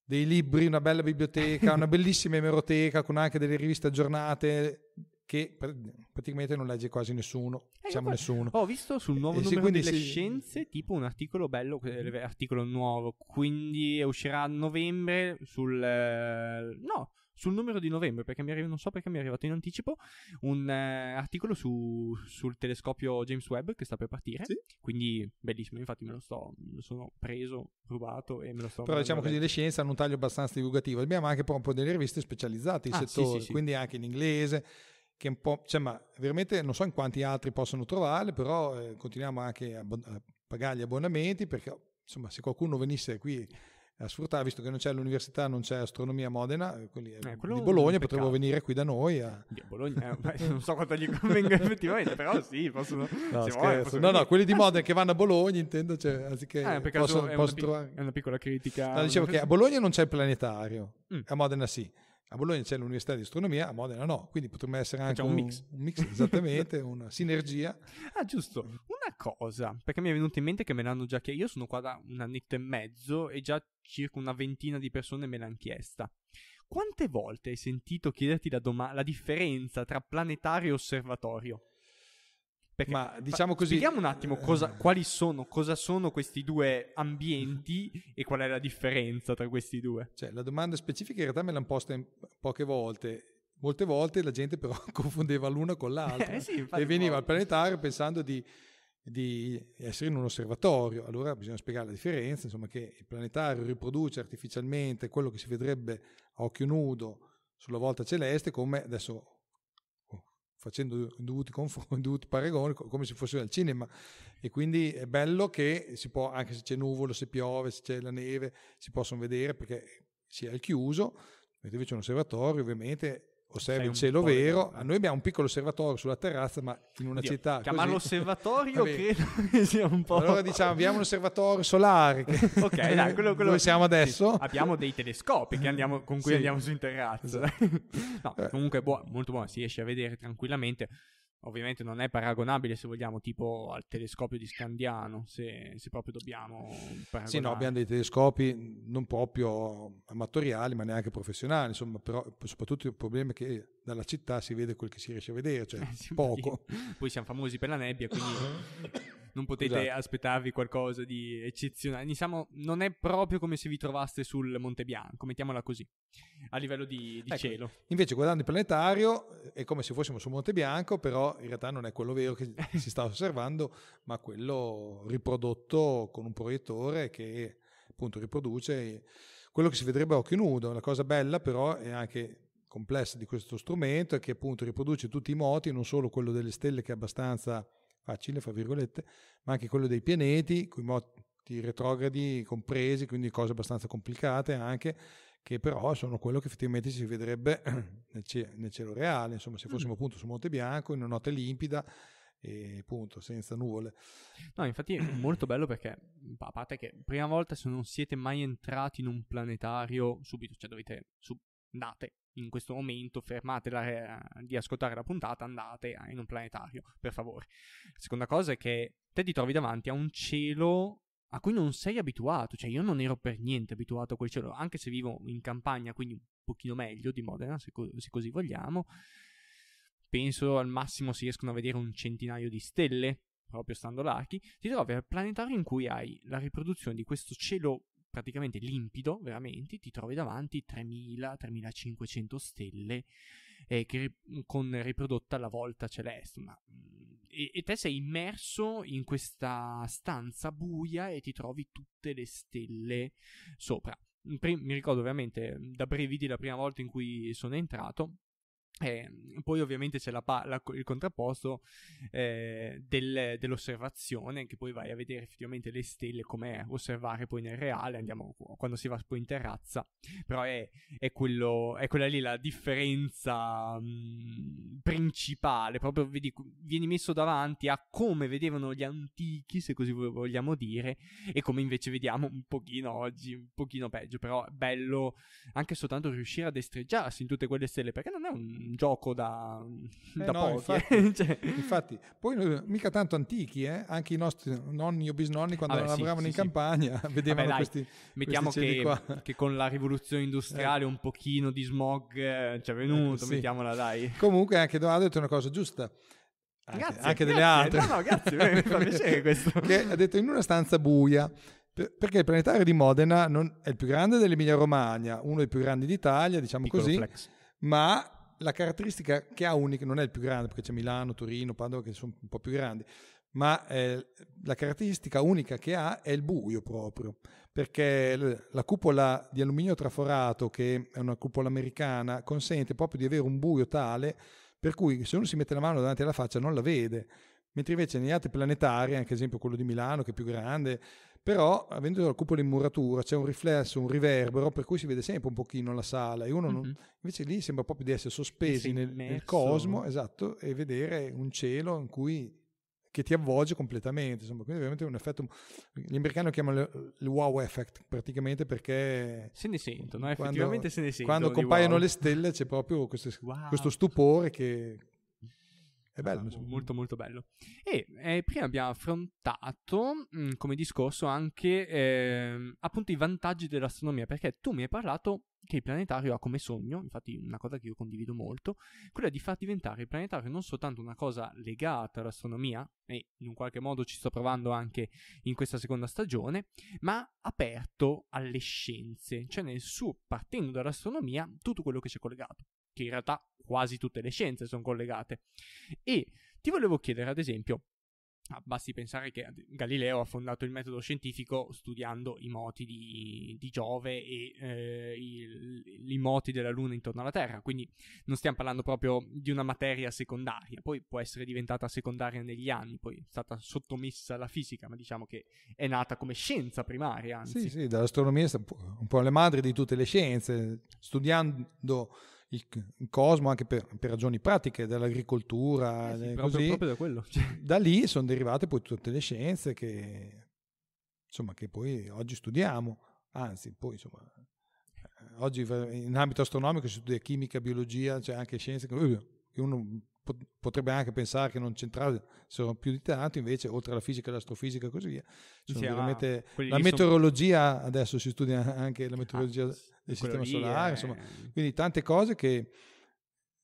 dei libri, una bella biblioteca, una bellissima emeroteca con anche delle riviste aggiornate che praticamente non legge quasi nessuno, eh, diciamo nessuno. Ho visto sul nuovo eh, numero delle sì. scienze tipo un articolo bello, eh, mm. articolo nuovo, quindi uscirà a novembre sul... Eh, no, sul numero di novembre, perché mi arriva, non so perché mi è arrivato in anticipo, un eh, articolo su, sul telescopio James Webb che sta per partire. Sì. Quindi bellissimo, infatti me lo, sto, me lo sono preso, rubato e me lo sto... Però diciamo così, le scienze hanno un taglio abbastanza divulgativo. Abbiamo anche proprio delle riviste specializzate in ah, settore, sì, sì, quindi anche in inglese, che un po', cioè, ma veramente non so in quanti altri possono trovarle, però eh, continuiamo anche a, a, pagare gli abbonamenti perché insomma se qualcuno venisse qui a sfruttare, visto che non c'è l'università, non c'è astronomia a Modena, eh, eh, eh di Bologna potrebbero venire qui da noi. A... Dio, Bologna, eh, non so quanto gli convenga effettivamente, però sì, possono. No, vuole, possono no, no, quelli di Modena che vanno a Bologna, intendo, cioè, anziché... Ah, possono, è, una pic- trovare... è, una piccola critica. No, dicevo che a Bologna non c'è il planetario, mm. a Modena sì. A Bologna c'è l'università di astronomia, a Modena no, quindi potrebbe essere anche un, un mix. Un mix esattamente, una sinergia. Ah, giusto. Una cosa, perché mi è venuto in mente che me l'hanno già chiesto. Io sono qua da un annetto e mezzo e già circa una ventina di persone me l'hanno chiesta. Quante volte hai sentito chiederti la, doma- la differenza tra planetario e osservatorio? Perché, Ma diciamo così. Spieghiamo un attimo eh, cosa, quali sono, cosa sono questi due ambienti e qual è la differenza tra questi due. Cioè, la domanda specifica in realtà me l'hanno posta poche volte. Molte volte la gente però confondeva l'una con l'altra eh sì, e veniva al planetario pensando di, di, essere in un osservatorio. Allora bisogna spiegare la differenza, insomma, che il planetario riproduce artificialmente quello che si vedrebbe a occhio nudo sulla volta celeste, come adesso facendo i dovuti, confron- dovuti paragoni come se fosse al cinema e quindi è bello che si può anche se c'è nuvolo, se piove, se c'è la neve si possono vedere perché si è al chiuso mentre invece un osservatorio ovviamente osservi il cielo vero. Di... Eh. Noi abbiamo un piccolo osservatorio sulla terrazza, ma in una Dio, città. Chiamarlo così... osservatorio credo che sia un po'. Allora diciamo, abbiamo un osservatorio solare. Che... ok, dai, quello, quello... dove siamo adesso. Sì, abbiamo dei telescopi andiamo, con cui sì. andiamo su in terrazza. Esatto. no, eh. comunque buono, molto buono, si riesce a vedere tranquillamente ovviamente non è paragonabile se vogliamo tipo al telescopio di Scandiano se, se proprio dobbiamo paragonare. Sì, no, abbiamo dei telescopi non proprio amatoriali ma neanche professionali, insomma, però soprattutto il problema è che dalla città si vede quel che si riesce a vedere, cioè eh, sì, poco. Poi siamo famosi per la nebbia, quindi non potete esatto. aspettarvi qualcosa di eccezionale. Diciamo, non è proprio come se vi trovaste sul Monte Bianco, mettiamola così, a livello di, di ecco, cielo. Invece, guardando il planetario, eh, è come se fossimo sul Monte Bianco, però in realtà non è quello vero che si sta osservando, ma quello riprodotto con un proiettore che appunto riproduce quello che si vedrebbe a occhio nudo. La cosa bella, però, è anche complessa di questo strumento è che appunto riproduce tutti i moti, non solo quello delle stelle che è abbastanza facile, fra virgolette, ma anche quello dei pianeti, con i moti retrogradi compresi, quindi cose abbastanza complicate anche, che però sono quello che effettivamente si vedrebbe nel, cielo, nel cielo reale, insomma se mm. fossimo appunto su Monte Bianco, in una notte limpida, e appunto senza nuvole. No, infatti è molto bello perché, a parte che prima volta se non siete mai entrati in un planetario, subito, cioè dovete, sub- andate in questo momento, fermate la, eh, di ascoltare la puntata, andate eh, in un planetario, per favore. seconda cosa è che te ti trovi davanti a un cielo a cui non sei abituato, cioè io non ero per niente abituato a quel cielo, anche se vivo in campagna, quindi un pochino meglio di Modena, se, co- se così vogliamo. Penso al massimo si riescono a vedere un centinaio di stelle, proprio stando l'archi, ti trovi al planetario in cui hai la riproduzione di questo cielo praticamente limpido, veramente, ti trovi davanti 3000-3500 stelle eh, che, mm, con riprodotta la volta celeste, ma, mm, e, e te sei immerso in questa stanza buia e ti trovi tutte le stelle sopra. Mm, mi ricordo veramente da brividi la prima volta in cui sono entrato eh, poi ovviamente c'è la, la, il contrapposto eh, del, dell'osservazione che poi vai a vedere effettivamente le stelle come osservare poi nel reale andiamo quando si va poi in terrazza però è, è, quello, è quella lì la differenza mh, mm, principale proprio vedi, vieni messo davanti a come vedevano gli antichi se così vogliamo dire e come invece vediamo un pochino oggi un pochino peggio però è bello anche soltanto riuscire a destreggiarsi in tutte quelle stelle perché non è un gioco da, eh da no, pochi. Eh. Infatti, cioè. infatti, poi mica tanto antichi, eh? anche i nostri nonni o bisnonni quando Vabbè, lavoravano sì, in sì, campagna sì. vedevano Vabbè, questi, mettiamo questi che, che, con la rivoluzione industriale eh. un pochino di smog eh, ci è venuto, eh, mettiamola dai. Comunque anche Edoardo ha detto una cosa giusta. Anche, grazie, anche grazie. delle altre. No, no, grazie, mi fa piacere questo. Che ha detto in una stanza buia perché il planetario di Modena non, è il più grande dell'Emilia Romagna, uno dei più grandi d'Italia, diciamo Piccolo così, flex. ma la caratteristica che ha unica non è il più grande, perché c'è Milano, Torino, Padova che sono un po' più grandi, ma eh, la caratteristica unica che ha è il buio proprio, perché la cupola di alluminio traforato, che è una cupola americana, consente proprio di avere un buio tale per cui se uno si mette la mano davanti alla faccia non la vede, mentre invece negli altri planetari, anche esempio quello di Milano che è più grande, però avendo il cupola in muratura c'è un riflesso, un riverbero per cui si vede sempre un pochino la sala e uno mm-hmm. non... invece lì sembra proprio di essere sospesi nel, nel, cosmo, esatto, e vedere un cielo in cui che ti avvolge completamente, insomma, quindi ovviamente un effetto gli americani lo chiamano il wow effect, praticamente perché se ne sentono, quando, effettivamente se ne sentono. Quando compaiono wow. le stelle c'è proprio questo, wow. questo stupore che è bello. Ah, molto molto bello. E eh, prima abbiamo affrontato mh, mm, come discorso anche eh, appunto i vantaggi dell'astronomia, perché tu mi hai parlato che il planetario ha come sogno, infatti una cosa che io condivido molto, quella di far diventare il planetario non soltanto una cosa legata all'astronomia, e in un qualche modo ci sto provando anche in questa seconda stagione, ma aperto alle scienze, cioè nel suo, partendo dall'astronomia, tutto quello che c'è collegato che in realtà quasi tutte le scienze sono collegate. E ti volevo chiedere, ad esempio, ah, basti pensare che Galileo ha fondato il metodo scientifico studiando i moti di, di Giove e eh, i, i, moti della Luna intorno alla Terra, quindi non stiamo parlando proprio di una materia secondaria, poi può essere diventata secondaria negli anni, poi è stata sottomessa alla fisica, ma diciamo che è nata come scienza primaria. Anzi. Sì, sì, dall'astronomia è un po' le madri di tutte le scienze, studiando il cosmo anche per, per ragioni pratiche dell'agricoltura eh sì, eh, così. proprio da quello cioè. da lì sono derivate poi tutte le scienze che insomma che poi oggi studiamo anzi poi insomma eh, oggi in ambito astronomico si studia chimica biologia cioè anche scienze eh, che uno potrebbe anche pensare che non c'entrassero più di tanto, invece oltre alla fisica, all'astrofisica e così via. Cioè, la meteorologia, sono... adesso si studia anche la ah, meteorologia ah, del Quello sistema solare, è... insomma, quindi tante cose che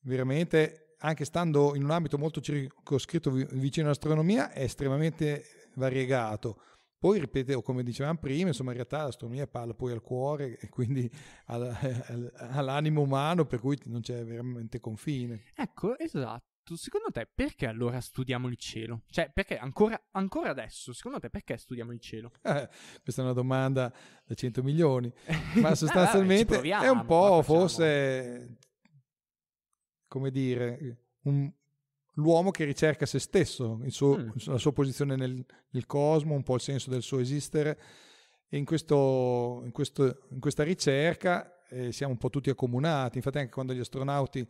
veramente anche stando in un ambito molto circoscritto vicino all'astronomia è estremamente variegato. Poi ripetevo, come dicevamo prima, insomma, in realtà l'astronomia parla poi al cuore e quindi all'animo umano, per cui non c'è veramente confine. Ecco, esatto secondo te perché allora studiamo il cielo? Cioè, perché ancora, ancora adesso, secondo te perché studiamo il cielo? Eh, questa è una domanda da 100 milioni, ma sostanzialmente eh, proviamo, è un po' forse, come dire, un, l'uomo che ricerca se stesso, suo, mm. la sua posizione nel, nel, cosmo, un po' il senso del suo esistere. E in, questo, in, questo, in questa ricerca eh, siamo un po' tutti accomunati. Infatti, anche quando gli astronauti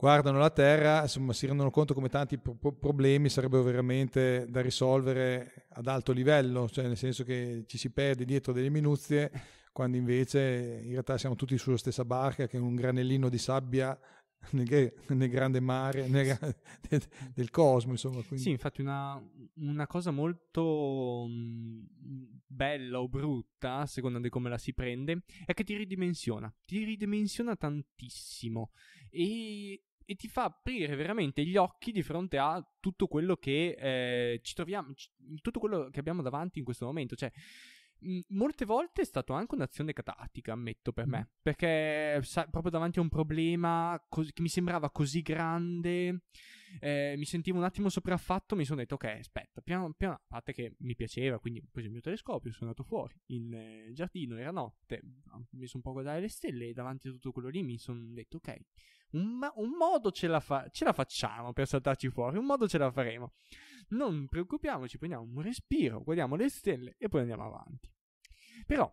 guardano la Terra, insomma, si rendono conto come tanti pro- problemi sarebbero veramente da risolvere ad alto livello, cioè nel senso che ci si perde dietro delle minuzie, quando invece in realtà siamo tutti sulla stessa barca, che è un granellino di sabbia nel, nel grande mare nel, del, cosmo. Insomma, Sì, infatti una, una cosa molto mm, bella o brutta, a seconda di come la si prende, è che ti ridimensiona, ti ridimensiona tantissimo e e ti fa aprire veramente gli occhi di fronte a tutto quello che eh, ci troviamo, tutto quello che abbiamo davanti in questo momento. Cioè, molte volte è stato anche un'azione catartica, ammetto per mm. me, perché sa, proprio davanti a un problema cos- che mi sembrava così grande eh, mi sentivo un attimo sopraffatto, mi sono detto ok, aspetta, piano piano, a parte che mi piaceva, quindi ho preso il mio telescopio, sono andato fuori in eh, giardino, era notte, ho messo un po' a guardare le stelle e davanti a tutto quello lì mi sono detto ok, un, ma- un modo ce la, fa- ce la, facciamo per saltarci fuori, un modo ce la faremo. Non preoccupiamoci, prendiamo un respiro, guardiamo le stelle e poi andiamo avanti. Però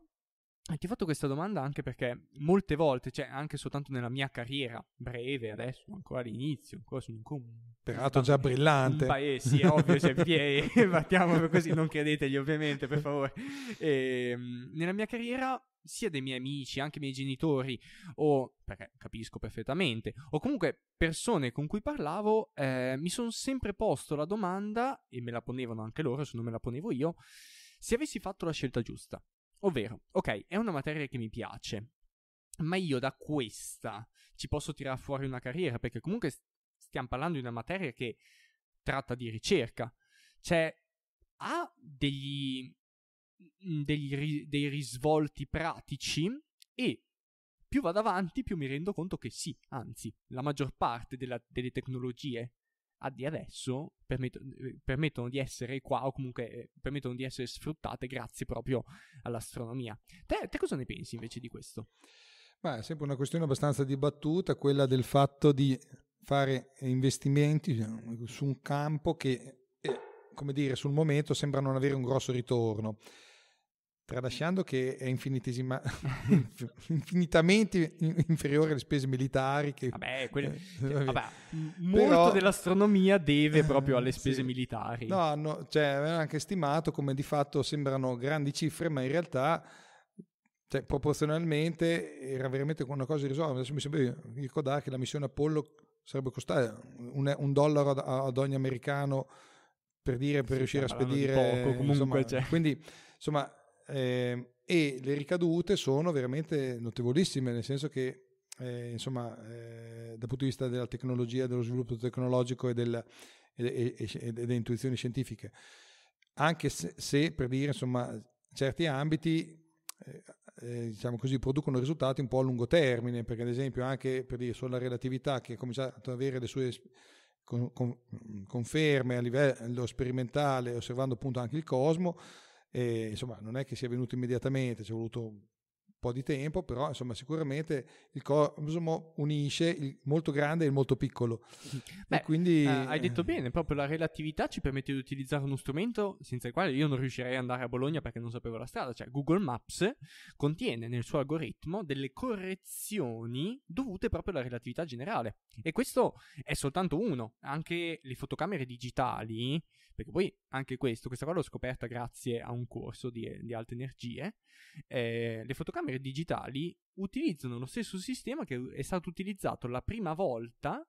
ti ho fatto questa domanda anche perché molte volte, cioè anche soltanto nella mia carriera breve adesso, ancora all'inizio, ancora sono ancora un peraltro già brillante. Un paese, sì, è ovvio, cioè, eh, PA, battiamo così, non credetegli ovviamente, per favore. E, ehm, nella mia carriera sia dei miei amici, anche i miei genitori, o perché capisco perfettamente, o comunque persone con cui parlavo, eh, mi sono sempre posto la domanda, e me la ponevano anche loro, se non me la ponevo io, se avessi fatto la scelta giusta. Ovvero, ok, è una materia che mi piace, ma io da questa ci posso tirare fuori una carriera, perché comunque stiamo parlando di una materia che tratta di ricerca. Cioè, ha degli, mhmm, degli, dei risvolti pratici e più vado avanti, più mi rendo conto che sì, anzi, la maggior parte della, delle tecnologie a di adesso permet- eh, permettono di essere qua o comunque eh, permettono di essere sfruttate grazie proprio all'astronomia. Te, te cosa ne pensi invece di questo? Beh, è sempre una questione abbastanza dibattuta, quella del fatto di fare investimenti eh, su un campo che, come dire, sul momento sembra non avere un grosso ritorno tralasciando che è infinitesima, infinitamente inferiore alle spese militari. Che, vabbè, quelle, eh, cioè, vabbè, molto Però, dell'astronomia deve proprio alle spese sì. militari. No, no cioè, avevano anche stimato come di fatto sembrano grandi cifre, ma in realtà cioè, proporzionalmente era veramente una cosa irrisoria. Adesso mi sembra ricordare che la missione Apollo sarebbe costata un, un dollaro ad, ad ogni americano per dire per sì, riuscire a spedire poco, comunque insomma, cioè. quindi insomma eh, e le ricadute sono veramente notevolissime, nel senso che eh, insomma, eh, dal punto di vista della tecnologia, dello sviluppo tecnologico e, della, e, e, e delle intuizioni scientifiche. Anche se, se, per dire, insomma, certi ambiti, eh, eh, diciamo così, producono risultati un po' a lungo termine, perché ad esempio anche per dire, sulla relatività che ha cominciato ad avere le sue con, con, conferme a livello sperimentale, osservando appunto anche il cosmo, e, insomma, non è che sia venuto immediatamente, ci è voluto po' di tempo, però insomma sicuramente il cosmo unisce il molto grande e il molto piccolo. Beh, quindi... Eh, eh, hai detto bene, proprio la relatività ci permette di utilizzare uno strumento senza il quale io non riuscirei ad andare a Bologna perché non sapevo la strada, cioè Google Maps contiene nel suo algoritmo delle correzioni dovute proprio alla relatività generale e questo è soltanto uno, anche le fotocamere digitali, perché poi anche questo, questa qua l'ho scoperta grazie a un corso di, di alte energie, eh, le fotocamere computer digitali utilizzano lo stesso sistema che è stato utilizzato la prima volta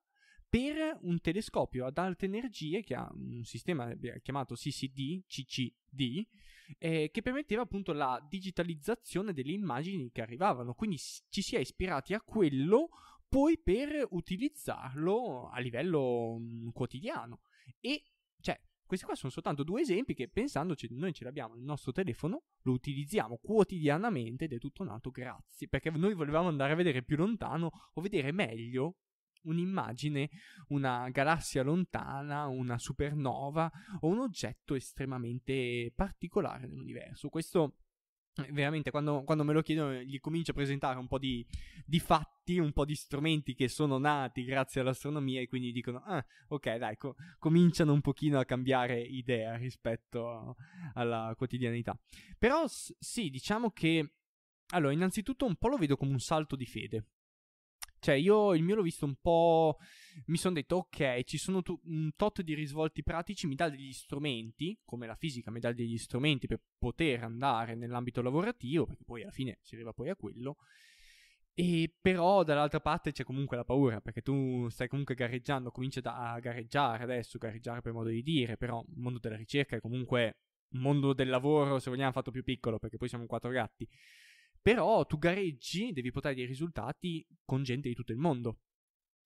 per un telescopio ad alte energie che ha un sistema eh, chiamato CCD, CCD eh, che permetteva appunto la digitalizzazione delle immagini che arrivavano, quindi ci si è ispirati a quello poi per utilizzarlo a livello mm, quotidiano e questi qua sono soltanto due esempi che pensandoci noi ce l'abbiamo nel nostro telefono, lo utilizziamo quotidianamente ed è tutto nato grazie, perché noi volevamo andare a vedere più lontano o vedere meglio un'immagine, una galassia lontana, una supernova o un oggetto estremamente particolare nell'universo. Questo veramente quando, quando, me lo chiedono eh, gli comincio a presentare un po' di, di, fatti, un po' di strumenti che sono nati grazie all'astronomia e quindi dicono ah ok dai co- cominciano un pochino a cambiare idea rispetto alla quotidianità però sì diciamo che allora innanzitutto un po' lo vedo come un salto di fede cioè, io il mio l'ho visto un po'. Mi sono detto, ok, ci sono tu- un tot di risvolti pratici, mi dà degli strumenti, come la fisica mi dà degli strumenti per poter andare nell'ambito lavorativo, perché poi alla fine si arriva poi a quello. E però dall'altra parte c'è comunque la paura, perché tu stai comunque gareggiando, cominci a gareggiare adesso, gareggiare per modo di dire, però il mondo della ricerca è comunque un mondo del lavoro, se vogliamo, fatto più piccolo, perché poi siamo quattro gatti però tu gareggi, devi portare dei risultati con gente di tutto il mondo.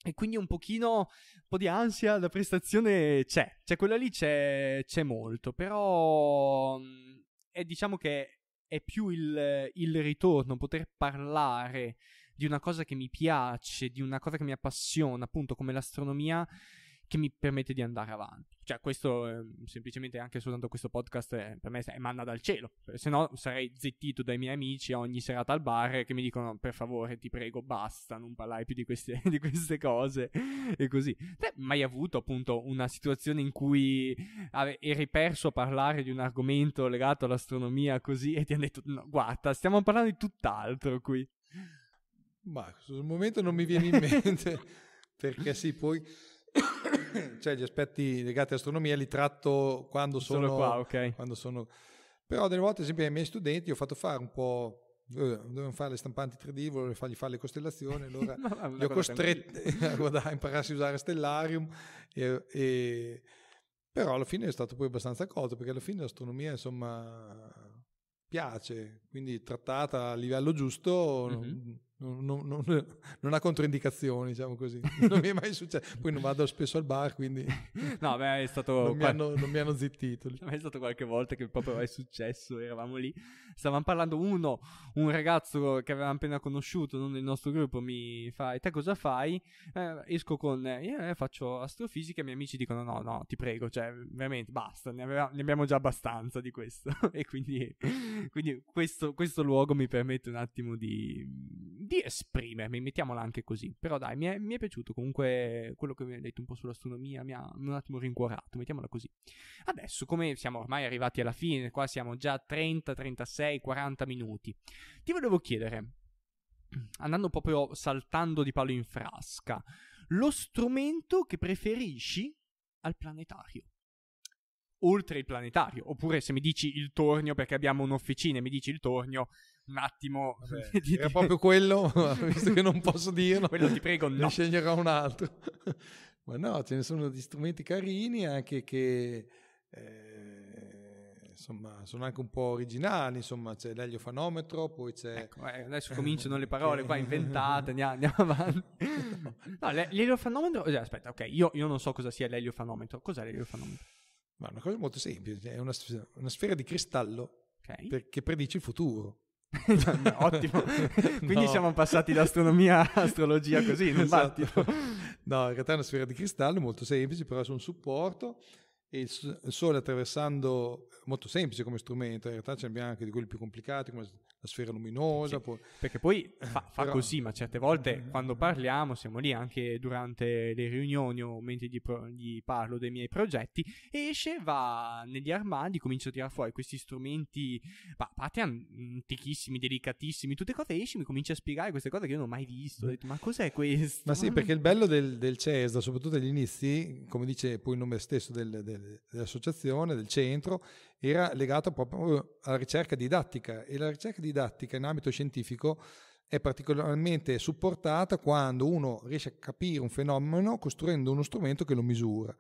E quindi un pochino, un po' di ansia la prestazione c'è, cioè quella lì c'è, c'è molto, però mm, è, diciamo che è più il, il ritorno, poter parlare di una cosa che mi piace, di una cosa che mi appassiona, appunto come l'astronomia, che mi permette di andare avanti. Cioè, questo ehm, semplicemente anche soltanto questo podcast eh, per me è manna dal cielo. Se no, sarei zittito dai miei amici ogni serata al bar che mi dicono: Per favore, ti prego, basta, non parlare più di queste, di queste cose. e così. Te mai avuto appunto una situazione in cui eri perso a parlare di un argomento legato all'astronomia così e ti hanno detto: no, Guarda, stiamo parlando di tutt'altro qui. Ma sul momento non mi viene in mente perché sì, poi cioè gli aspetti legati all'astronomia li tratto quando sono, sono qua, ok. Quando sono... Però delle volte, ad esempio, ai miei studenti, ho fatto fare un po' eh, dovevano fare le stampanti 3D, volevano fargli fare le costellazioni, allora li ho costretti a impararsi a usare Stellarium, e, e... però alla fine è stato poi abbastanza accolto, perché alla fine l'astronomia insomma piace, quindi trattata a livello giusto mm-hmm non, non, non, ha controindicazioni, diciamo così. Non mi è mai successo. Poi non vado spesso al bar, quindi... No, beh, è stato... non, mi hanno, non mi hanno zittito. È stato qualche volta che proprio è successo, eravamo lì. Stavamo parlando uno, un ragazzo che avevamo appena conosciuto, non del nostro gruppo, mi fa, e te cosa fai? Eh, esco con... Io eh, eh, faccio astrofisica e i miei amici dicono no, no, ti prego, cioè, veramente, basta, ne, aveva, ne abbiamo già abbastanza di questo. e quindi, quindi questo, questo luogo mi permette un attimo di di esprimermi, mettiamola anche così. Però dai, mi è, mi è piaciuto comunque quello che mi hai detto un po' sull'astronomia, mi ha un attimo rincuorato, mettiamola così. Adesso, come siamo ormai arrivati alla fine, qua siamo già a 30, 36, 40 minuti, ti volevo chiedere, andando proprio saltando di palo in frasca, lo strumento che preferisci al planetario. Oltre il planetario, oppure se mi dici il tornio perché abbiamo un'officina e mi dici il tornio, un attimo. Vabbè, era proprio quello, visto che non posso dirlo. quello ti prego, no. Ne sceglierò un altro. Ma no, ce ne sono di strumenti carini anche che... Eh, insomma, sono anche un po' originali, insomma, c'è l'eliofanometro, poi c'è... Ecco, eh, adesso eh, cominciano le parole qua inventate, andiamo, andiamo avanti. No, l'eliofanometro... Eh, aspetta, ok, io, io, non so cosa sia l'eliofanometro. Cos'è l'eliofanometro? Ma è una cosa molto semplice, è una, una sfera di cristallo okay. per, che predice il futuro. Ottimo, quindi no. siamo passati da astronomia a astrologia così, in un esatto. No, in realtà è una sfera di cristallo molto semplice, però su un supporto e il Sole attraversando, molto semplice come strumento, in realtà ce ne abbiamo anche di quelli più complicati come la sfera luminosa. Sì, può... Perché poi fa, eh, fa Però... così, ma certe volte mm-hmm. quando parliamo, siamo lì anche durante le riunioni o mentre gli, pro- gli parlo dei miei progetti, esce, va negli armadi, comincia a tirare fuori questi strumenti, a parte antichissimi, delicatissimi, tutte cose, esce mi comincia a spiegare queste cose che io non ho mai visto. Ho mm. detto, ma cos'è questo? Ma sì, perché il bello del, del CESDA, soprattutto agli inizi, come dice poi il nome stesso del, del, dell'associazione, del centro, era legato proprio uh, alla ricerca didattica e la ricerca didattica in ambito scientifico è particolarmente supportata quando uno riesce a capire un fenomeno costruendo uno strumento che lo misura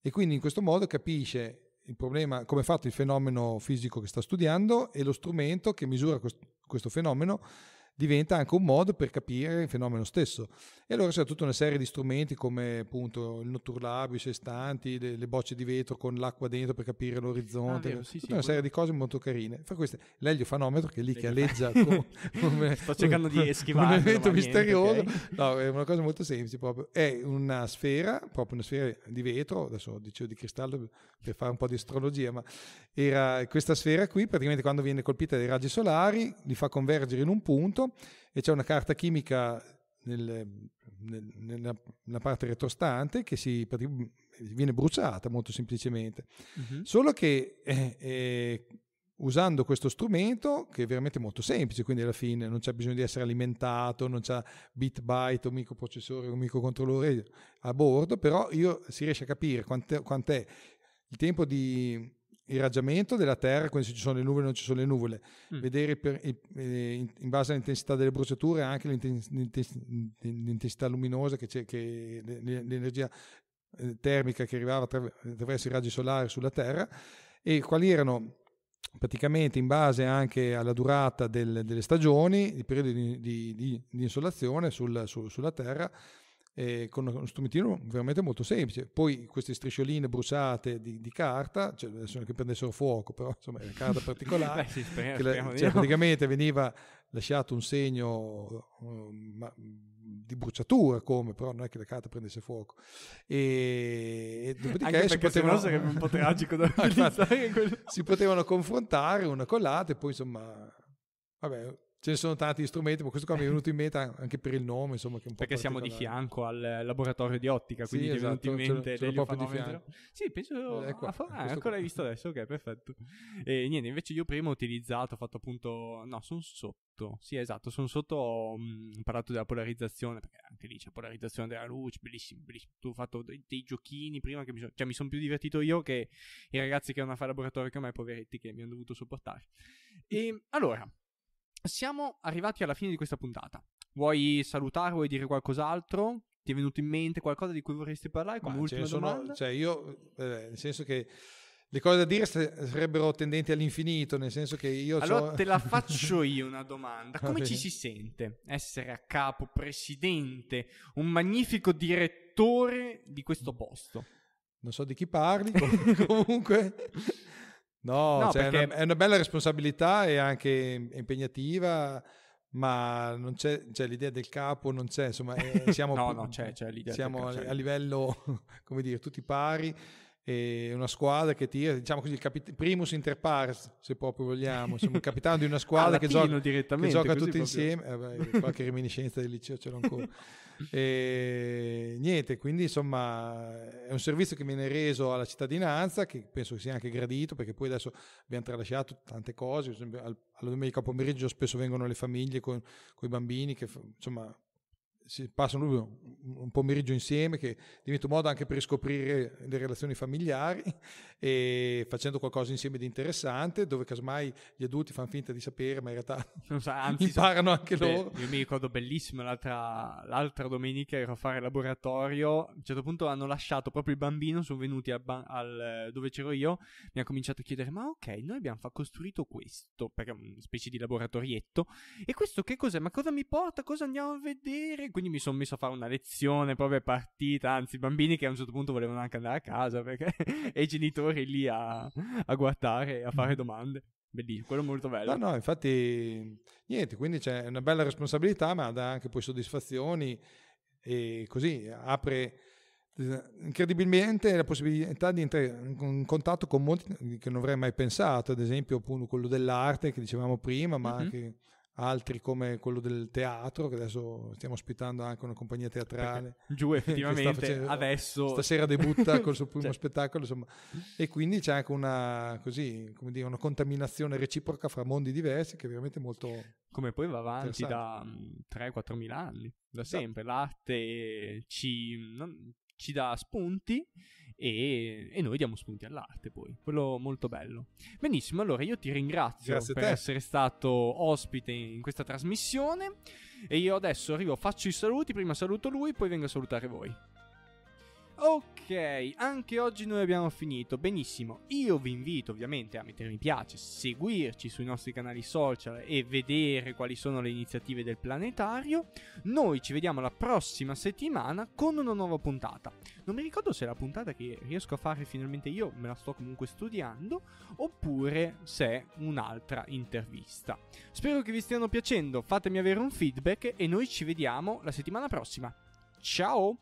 e quindi in questo modo capisce il problema, come è fatto il fenomeno fisico che sta studiando e lo strumento che misura questo fenomeno diventa anche un modo per capire il fenomeno stesso. E allora c'è tutta una serie di strumenti come appunto il notturlabio, i sestanti, le, le bocce di vetro con l'acqua dentro per capire l'orizzonte, ah, vero, sì, tutta sì, una serie di cose molto carine. Fra queste l'eliofanometro che è lì che aleggia come, sto cercando un, di schivare un evento misterioso. Niente, okay. No, è una cosa molto semplice proprio. È una sfera, proprio una sfera di vetro, adesso dicevo di cristallo per fare un po' di astrologia, ma era questa sfera qui praticamente quando viene colpita dai raggi solari li fa convergere in un punto e c'è una carta chimica nel, nel, nella, nella, parte retrostante che si, viene bruciata molto semplicemente. Uh-huh. Solo che eh, eh, usando questo strumento che è veramente molto semplice, quindi alla fine non c'è bisogno di essere alimentato, non c'è bit byte, un microprocessore, un microcontrollore a bordo, però io si riesce a capire quant'è, quant'è il tempo di irraggiamento della terra, quindi se ci sono le nuvole o non ci sono le nuvole, mm. vedere per, eh, in base all'intensità delle bruciature anche l'intensità luminosa, che che l'energia eh, termica che arrivava attraverso i raggi solari sulla terra e quali erano praticamente in base anche alla durata del, delle stagioni, i periodi di, di, di, di insolazione sul, su, sulla terra, eh, con uno strumentino veramente molto semplice. Poi queste striscioline bruciate di, di carta, cioè adesso non che prendessero fuoco, però insomma è una carta particolare, Beh, sì, speriamo, che la, cioè, no. praticamente veniva lasciato un segno um, di bruciatura come, però non è che la carta prendesse fuoco. E, e dopodiché si potevano, sarebbe un po' tragico da ah, si potevano confrontare una collata e poi insomma, vabbè, Ce ne sono tanti strumenti, ma questo qua mi è venuto in mente anche per il nome, insomma. Che è un po Perché siamo di fianco al laboratorio di ottica, quindi sì, ti esatto, è venuto esatto, in mente l'elio proprio di Sì, penso... Eh, qua, ecco, ah, ancora ecco, qua. l'hai visto adesso, ok, perfetto. E niente, invece io prima ho utilizzato, ho fatto appunto... No, sono sotto. Sì, esatto, sono sotto, mm, ho parlato della polarizzazione, perché anche lì c'è polarizzazione della luce, bellissimo, bellissimo. Tu hai fatto dei, dei giochini prima che mi sono... Cioè, mi sono più divertito io che i ragazzi che erano a fare laboratorio che me, poveretti, che mi hanno dovuto sopportare. E allora siamo arrivati alla fine di questa puntata. Vuoi salutare, vuoi dire qualcos'altro? Ti è venuto in mente qualcosa di cui vorresti parlare? Come Ma ultima sono, domanda? Cioè, io, eh, nel senso che le cose da dire sarebbero tendenti all'infinito, nel senso che io... Allora te la faccio io una domanda. Come ci si sente essere a capo, presidente, un magnifico direttore di questo posto? Non so di chi parli, comunque... No, no cioè perché... è, una, è, una, bella responsabilità e anche impegnativa, ma non c'è, cioè, l'idea del capo non c'è, insomma, eh, siamo, a livello, come dire, tutti pari e una squadra che tira, diciamo così, il capit- primus inter pares, se proprio vogliamo, siamo il capitano di una squadra che gioca, che gioca tutti insieme, eh beh, qualche reminiscenza del liceo ce l'ho ancora. e, niente, quindi insomma è un servizio che viene reso alla cittadinanza, che penso sia anche gradito, perché poi adesso abbiamo tralasciato tante cose, esempio, alla domenica pomeriggio spesso vengono le famiglie con, con i bambini, che insomma si passano un pomeriggio insieme che diventa un modo anche per riscoprire le relazioni familiari e facendo qualcosa insieme di interessante dove casomai gli adulti fanno finta di sapere ma in realtà Anzi, imparano anche beh, loro io mi ricordo bellissimo l'altra, l'altra, domenica ero a fare laboratorio a un certo punto hanno lasciato proprio il bambino sono venuti al, al, dove c'ero io mi ha cominciato a chiedere ma ok noi abbiamo costruito questo perché è una specie di laboratorietto e questo che cos'è ma cosa mi porta cosa andiamo a vedere quindi mi sono messo a fare una lezione proprio partita, anzi i bambini che a un certo punto volevano anche andare a casa perché... e i genitori lì a, a guardare a fare domande. Bellissimo, quello molto bello. No, no, infatti niente, quindi c'è una bella responsabilità ma dà anche poi soddisfazioni e così apre eh, incredibilmente la possibilità di entrare in contatto con molti che non avrei mai pensato, ad esempio appunto quello dell'arte che dicevamo prima, ma mm-hmm. anche altri come quello del teatro, che adesso stiamo ospitando anche una compagnia teatrale. Perché, giù effettivamente, facendo, adesso... Stasera debutta col suo primo cioè. spettacolo, insomma. E quindi c'è anche una, così, come dire, una contaminazione reciproca fra mondi diversi che è veramente molto... Come poi va avanti da 3-4 mm, mila anni, da sempre. L'arte ci... Non, ci dà spunti e, e, noi diamo spunti all'arte poi, quello molto bello. Benissimo, allora io ti ringrazio Grazie per essere stato ospite in questa trasmissione e io adesso arrivo, faccio i saluti, prima saluto lui, poi vengo a salutare voi. Ok, anche oggi noi abbiamo finito. Benissimo, io vi invito ovviamente a mettere mi piace, seguirci sui nostri canali social e vedere quali sono le iniziative del planetario. Noi ci vediamo la prossima settimana con una nuova puntata. Non mi ricordo se è la puntata che riesco a fare finalmente io, me la sto comunque studiando, oppure se è un'altra intervista. Spero che vi stiano piacendo, fatemi avere un feedback e noi ci vediamo la settimana prossima. Ciao!